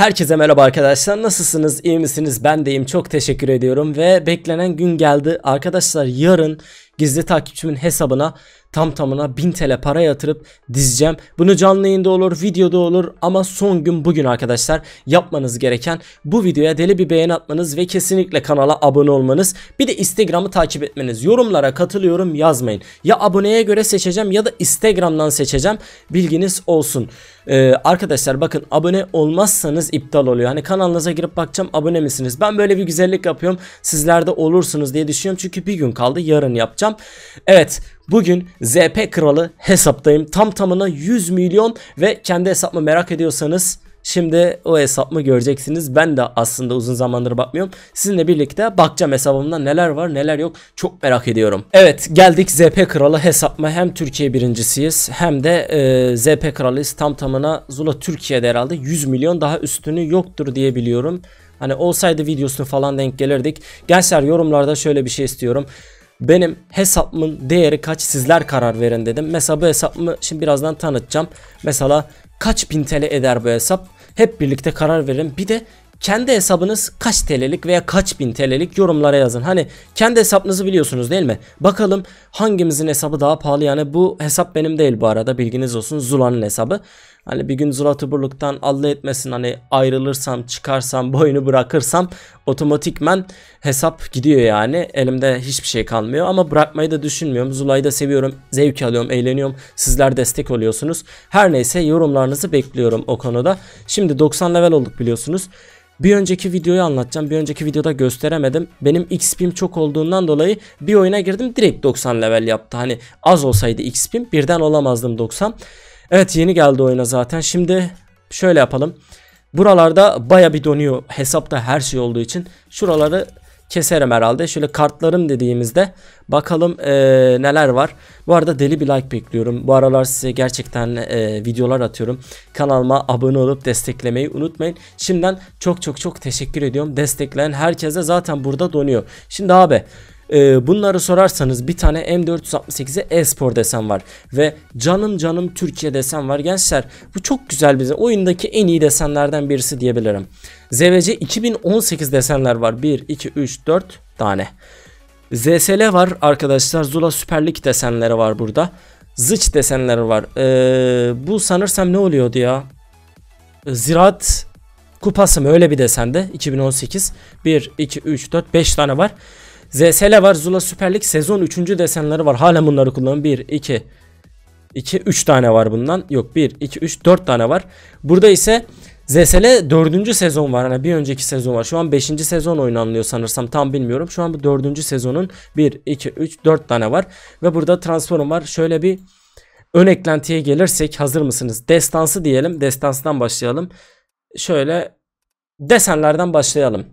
Herkese merhaba arkadaşlar. Nasılsınız? İyi misiniz? Ben deyim. Çok teşekkür ediyorum ve beklenen gün geldi. Arkadaşlar yarın gizli takipçimin hesabına tam tamına 1000 TL para yatırıp dizeceğim. Bunu canlı yayında olur, videoda olur ama son gün bugün arkadaşlar yapmanız gereken bu videoya deli bir beğeni atmanız ve kesinlikle kanala abone olmanız. Bir de Instagram'ı takip etmeniz. Yorumlara katılıyorum yazmayın. Ya aboneye göre seçeceğim ya da Instagram'dan seçeceğim. Bilginiz olsun. Ee, arkadaşlar bakın abone olmazsanız iptal oluyor. Hani kanalınıza girip bakacağım abone misiniz? Ben böyle bir güzellik yapıyorum. Sizler de olursunuz diye düşünüyorum. Çünkü bir gün kaldı yarın yapacağım yapacağım. Evet bugün ZP Kralı hesaptayım. Tam tamına 100 milyon ve kendi hesapma merak ediyorsanız Şimdi o hesabımı göreceksiniz. Ben de aslında uzun zamandır bakmıyorum. Sizinle birlikte bakacağım hesabımda neler var neler yok. Çok merak ediyorum. Evet geldik ZP Kralı hesapma. Hem Türkiye birincisiyiz hem de e, ZP Kralıyız. Tam tamına Zula Türkiye'de herhalde 100 milyon daha üstünü yoktur diyebiliyorum Hani olsaydı videosunu falan denk gelirdik. Gençler yorumlarda şöyle bir şey istiyorum benim hesabımın değeri kaç sizler karar verin dedim. Mesela bu hesabımı şimdi birazdan tanıtacağım. Mesela kaç bin TL eder bu hesap? Hep birlikte karar verin. Bir de kendi hesabınız kaç TL'lik veya kaç bin TL'lik yorumlara yazın. Hani kendi hesabınızı biliyorsunuz değil mi? Bakalım hangimizin hesabı daha pahalı yani bu hesap benim değil bu arada bilginiz olsun Zula'nın hesabı. Hani bir gün Zlatan Burluk'tan Allah etmesin hani ayrılırsam çıkarsam boyunu bırakırsam otomatikmen hesap gidiyor yani. Elimde hiçbir şey kalmıyor ama bırakmayı da düşünmüyorum. Zula'yı da seviyorum. Zevk alıyorum, eğleniyorum. Sizler destek oluyorsunuz. Her neyse yorumlarınızı bekliyorum o konuda. Şimdi 90 level olduk biliyorsunuz. Bir önceki videoyu anlatacağım. Bir önceki videoda gösteremedim. Benim XP'm çok olduğundan dolayı bir oyuna girdim direkt 90 level yaptı. Hani az olsaydı XP'm birden olamazdım 90. Evet yeni geldi oyuna zaten. Şimdi şöyle yapalım. Buralarda baya bir donuyor hesapta her şey olduğu için. Şuraları keserim herhalde. Şöyle kartlarım dediğimizde bakalım e, neler var. Bu arada deli bir like bekliyorum. Bu aralar size gerçekten e, videolar atıyorum. Kanalıma abone olup desteklemeyi unutmayın. Şimdiden çok çok çok teşekkür ediyorum. Destekleyen herkese zaten burada donuyor. Şimdi abi e, bunları sorarsanız bir tane M468'e e-spor desen var ve canım canım Türkiye desen var gençler. Bu çok güzel bize oyundaki en iyi desenlerden birisi diyebilirim. ZVC 2018 desenler var. 1 2 3 4 tane. ZSL var arkadaşlar. Zula Süper Lig desenleri var burada. Zıç desenleri var. Ee, bu sanırsam ne oluyordu ya? Ziraat kupası mı öyle bir desende 2018 1 2 3 4 5 tane var. ZSL var. Zula Süper Lig sezon 3. desenleri var. Halen bunları kullanın. 1, 2, 2, 3 tane var bundan. Yok 1, 2, 3, 4 tane var. Burada ise ZSL 4. sezon var. Hani bir önceki sezon var. Şu an 5. sezon oynanılıyor sanırsam. Tam bilmiyorum. Şu an bu 4. sezonun 1, 2, 3, 4 tane var. Ve burada transform var. Şöyle bir ön eklentiye gelirsek hazır mısınız? Destansı diyelim. Destanstan başlayalım. Şöyle desenlerden başlayalım.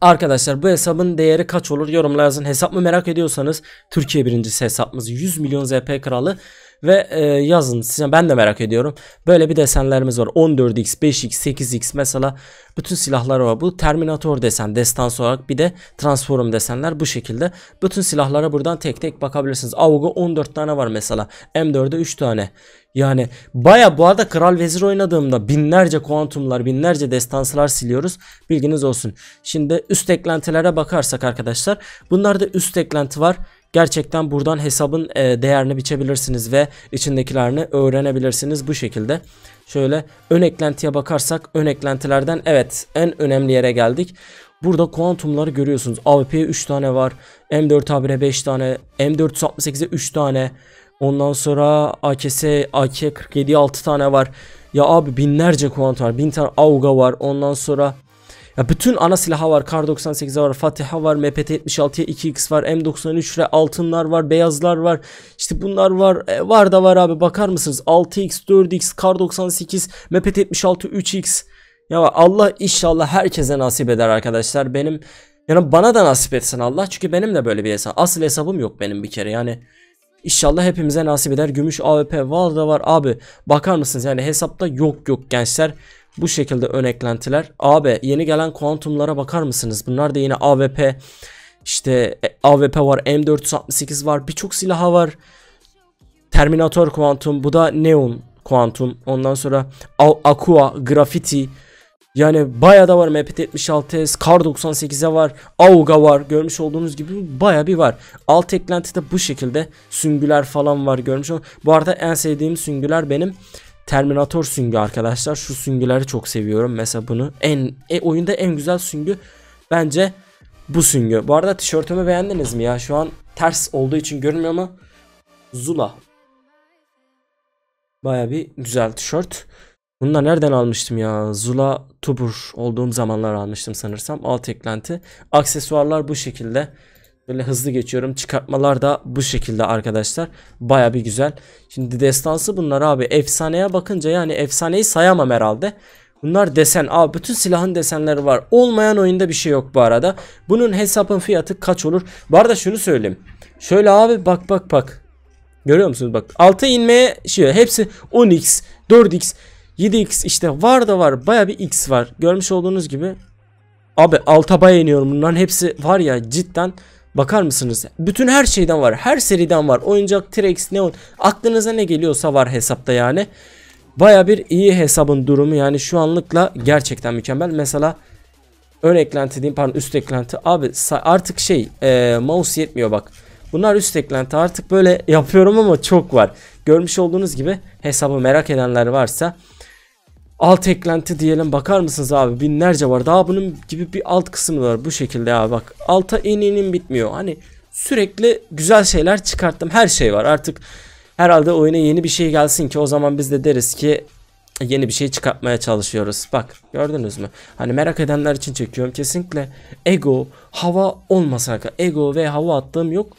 Arkadaşlar bu hesabın değeri kaç olur yorumla Hesap mı merak ediyorsanız Türkiye birincisi hesabımız 100 milyon ZP kralı. Ve e, yazın size ben de merak ediyorum. Böyle bir desenlerimiz var. 14x, 5x, 8x mesela bütün silahlar var. Bu Terminator desen, destans olarak bir de Transform desenler bu şekilde. Bütün silahlara buradan tek tek bakabilirsiniz. AUG'a 14 tane var mesela. M4'e 3 tane. Yani baya bu arada kral vezir oynadığımda binlerce kuantumlar binlerce destanslar siliyoruz bilginiz olsun. Şimdi üst eklentilere bakarsak arkadaşlar bunlarda üst eklenti var Gerçekten buradan hesabın e, değerini biçebilirsiniz ve içindekilerini öğrenebilirsiniz bu şekilde. Şöyle ön eklentiye bakarsak ön eklentilerden evet en önemli yere geldik. Burada kuantumları görüyorsunuz. AWP'ye 3 tane var. M4 habire 5 tane. M468'e 3 tane. Ondan sonra AKS, AK-47 6 tane var. Ya abi binlerce kuantum var. Bin tane AUGA var. Ondan sonra ya bütün ana silahı var. Kar 98 var. Fatiha var. MPT 76'ya 2X var. M93'e altınlar var. Beyazlar var. İşte bunlar var. E, var da var abi. Bakar mısınız? 6X, 4X, Kar 98, MPT 76, 3X. Ya Allah inşallah herkese nasip eder arkadaşlar. Benim yani bana da nasip etsin Allah. Çünkü benim de böyle bir hesap. Asıl hesabım yok benim bir kere. Yani İnşallah hepimize nasip eder. Gümüş AWP var da var abi. Bakar mısınız yani hesapta yok yok gençler. Bu şekilde ön eklentiler. Abi yeni gelen kuantumlara bakar mısınız? Bunlar da yine AWP işte e, AWP var, M468 var, birçok silaha var. Terminator kuantum, bu da Neon kuantum. Ondan sonra Aqua, Graffiti, yani baya da var mp 76S, Kar 98'e var, AUG'a var. Görmüş olduğunuz gibi baya bir var. Alt eklenti de bu şekilde süngüler falan var görmüş olduğunuz. Bu arada en sevdiğim süngüler benim Terminator süngü arkadaşlar. Şu süngüleri çok seviyorum. Mesela bunu en e, oyunda en güzel süngü bence bu süngü. Bu arada tişörtümü beğendiniz mi ya? Şu an ters olduğu için görünmüyor ama Zula. Baya bir güzel tişört. Bunu da nereden almıştım ya? Zula Tubur olduğum zamanlar almıştım sanırsam. Alt eklenti. Aksesuarlar bu şekilde. Böyle hızlı geçiyorum. Çıkartmalar da bu şekilde arkadaşlar. Baya bir güzel. Şimdi destansı bunlar abi. Efsaneye bakınca yani efsaneyi sayamam herhalde. Bunlar desen. abi bütün silahın desenleri var. Olmayan oyunda bir şey yok bu arada. Bunun hesabın fiyatı kaç olur? Bu arada şunu söyleyeyim. Şöyle abi bak bak bak. Görüyor musunuz bak. altı inmeye şey hepsi 10x, 4x. 7x işte var da var baya bir x var. Görmüş olduğunuz gibi. Abi baya iniyorum bunların hepsi var ya cidden. Bakar mısınız? Bütün her şeyden var. Her seriden var. Oyuncak, T-Rex, Neon. Aklınıza ne geliyorsa var hesapta yani. Baya bir iyi hesabın durumu. Yani şu anlıkla gerçekten mükemmel. Mesela ön eklenti diyeyim pardon üst eklenti. Abi artık şey e, mouse yetmiyor bak. Bunlar üst eklenti artık böyle yapıyorum ama çok var. Görmüş olduğunuz gibi hesabı merak edenler varsa alt eklenti diyelim bakar mısınız abi binlerce var daha bunun gibi bir alt kısmı var bu şekilde abi bak alta ininin bitmiyor hani sürekli güzel şeyler çıkarttım her şey var artık herhalde oyuna yeni bir şey gelsin ki o zaman biz de deriz ki yeni bir şey çıkartmaya çalışıyoruz bak gördünüz mü hani merak edenler için çekiyorum kesinlikle ego hava olmasa ego ve hava attığım yok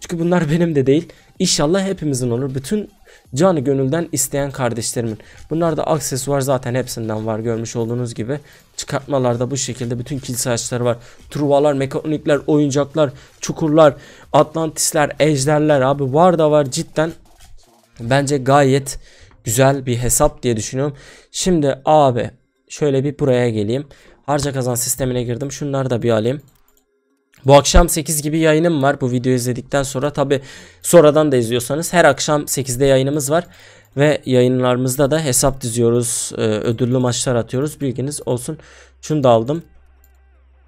çünkü bunlar benim de değil İnşallah hepimizin olur bütün canı gönülden isteyen kardeşlerimin. Bunlarda aksesuar zaten hepsinden var görmüş olduğunuz gibi. Çıkartmalarda bu şekilde bütün kilise açları var. Truvalar, mekanikler, oyuncaklar, çukurlar, atlantisler, ejderler abi var da var cidden. Bence gayet güzel bir hesap diye düşünüyorum. Şimdi abi şöyle bir buraya geleyim. Harca kazan sistemine girdim. Şunları da bir alayım. Bu akşam 8 gibi yayınım var. Bu videoyu izledikten sonra tabi sonradan da izliyorsanız her akşam 8'de yayınımız var. Ve yayınlarımızda da hesap diziyoruz. E, ödüllü maçlar atıyoruz. Bilginiz olsun. Şunu da aldım.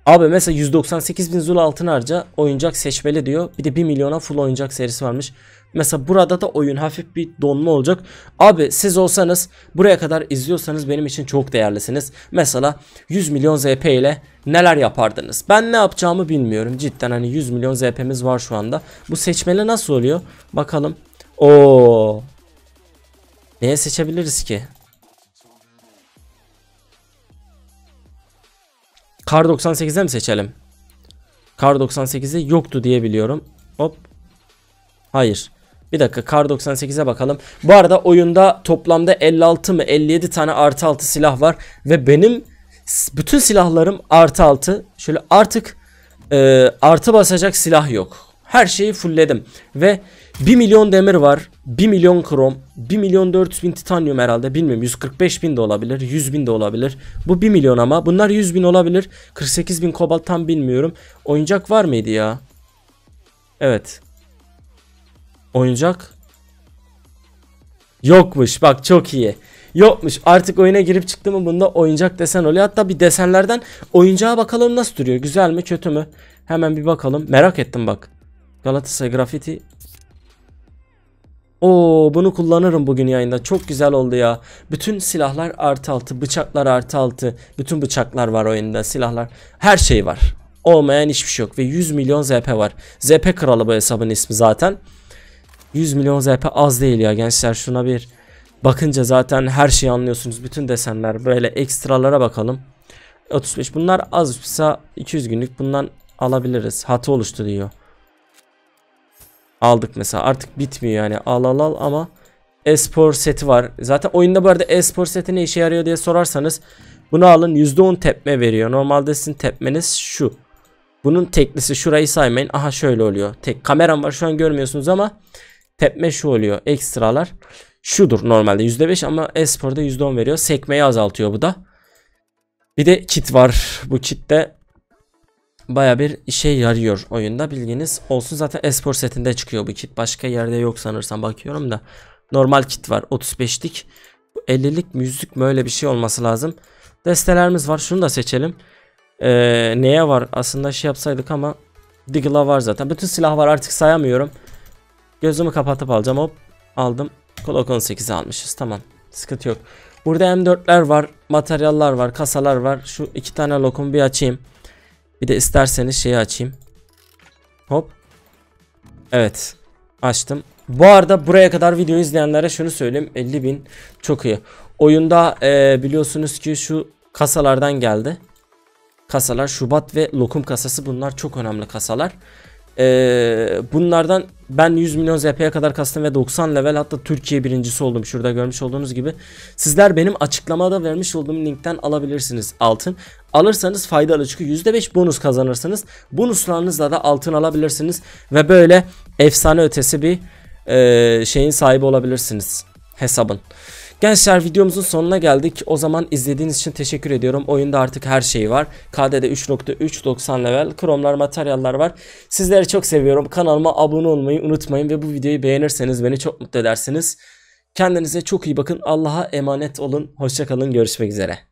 Abi mesela 198 bin zul altın harca oyuncak seçmeli diyor. Bir de 1 milyona full oyuncak serisi varmış. Mesela burada da oyun hafif bir donma olacak. Abi siz olsanız buraya kadar izliyorsanız benim için çok değerlisiniz. Mesela 100 milyon ZP ile neler yapardınız? Ben ne yapacağımı bilmiyorum. Cidden hani 100 milyon ZP'miz var şu anda. Bu seçmeli nasıl oluyor? Bakalım. Oo. Neye seçebiliriz ki? Kar 98'e mi seçelim? Kar 98'i yoktu diye biliyorum. Hop. Hayır. Bir dakika kar 98'e bakalım. Bu arada oyunda toplamda 56 mı 57 tane artı 6 silah var. Ve benim bütün silahlarım artı 6. Şöyle artık e, artı basacak silah yok. Her şeyi fullledim. Ve 1 milyon demir var. 1 milyon krom. 1 milyon 400 bin titanyum herhalde. Bilmiyorum 145 bin de olabilir. 100 bin de olabilir. Bu 1 milyon ama. Bunlar 100 bin olabilir. 48 bin kobalt tam bilmiyorum. Oyuncak var mıydı ya? Evet. Oyuncak. Yokmuş bak çok iyi. Yokmuş artık oyuna girip çıktı mı bunda oyuncak desen oluyor. Hatta bir desenlerden oyuncağa bakalım nasıl duruyor. Güzel mi kötü mü? Hemen bir bakalım. Merak ettim bak. Galatasaray grafiti. Oo bunu kullanırım bugün yayında. Çok güzel oldu ya. Bütün silahlar artı altı. Bıçaklar artı altı. Bütün bıçaklar var oyunda. Silahlar. Her şey var. Olmayan hiçbir şey yok. Ve 100 milyon ZP var. ZP kralı bu hesabın ismi zaten. 100 milyon ZP az değil ya gençler şuna bir bakınca zaten her şeyi anlıyorsunuz. Bütün desenler böyle ekstralara bakalım. 35 bunlar az olsa 200 günlük bundan alabiliriz. hatı oluştu diyor. Aldık mesela artık bitmiyor yani al al al ama espor seti var. Zaten oyunda bu arada espor seti ne işe yarıyor diye sorarsanız bunu alın %10 tepme veriyor. Normalde sizin tepmeniz şu. Bunun teklisi şurayı saymayın. Aha şöyle oluyor. Tek kameram var şu an görmüyorsunuz ama tepme şu oluyor. Ekstralar şudur normalde %5 ama Espor'da %10 veriyor. Sekmeyi azaltıyor bu da. Bir de kit var. Bu kit de baya bir işe yarıyor oyunda bilginiz olsun. Zaten espor setinde çıkıyor bu kit. Başka yerde yok sanırsam bakıyorum da. Normal kit var 35'lik. 50'lik mi 100'lük mü öyle bir şey olması lazım. Destelerimiz var şunu da seçelim. Ee, neye var aslında şey yapsaydık ama Diggle'a var zaten. Bütün silah var artık sayamıyorum. Gözümü kapatıp alacağım hop. Aldım. Glock 18'i almışız. Tamam. Sıkıntı yok. Burada M4'ler var. Materyaller var. Kasalar var. Şu iki tane lokumu bir açayım. Bir de isterseniz şeyi açayım. Hop. Evet. Açtım. Bu arada buraya kadar video izleyenlere şunu söyleyeyim. 50 bin çok iyi. Oyunda e, biliyorsunuz ki şu kasalardan geldi. Kasalar Şubat ve lokum kasası bunlar çok önemli kasalar. Ee, bunlardan ben 100 milyon ZP'ye kadar kastım ve 90 level hatta Türkiye birincisi oldum şurada görmüş olduğunuz gibi. Sizler benim açıklamada vermiş olduğum linkten alabilirsiniz altın. Alırsanız faydalı çünkü %5 bonus kazanırsınız. Bonuslarınızla da altın alabilirsiniz ve böyle efsane ötesi bir e, şeyin sahibi olabilirsiniz hesabın. Gençler videomuzun sonuna geldik. O zaman izlediğiniz için teşekkür ediyorum. Oyunda artık her şey var. KD'de 3.390 level. Kromlar, materyaller var. Sizleri çok seviyorum. Kanalıma abone olmayı unutmayın ve bu videoyu beğenirseniz beni çok mutlu edersiniz. Kendinize çok iyi bakın. Allah'a emanet olun. Hoşçakalın. Görüşmek üzere.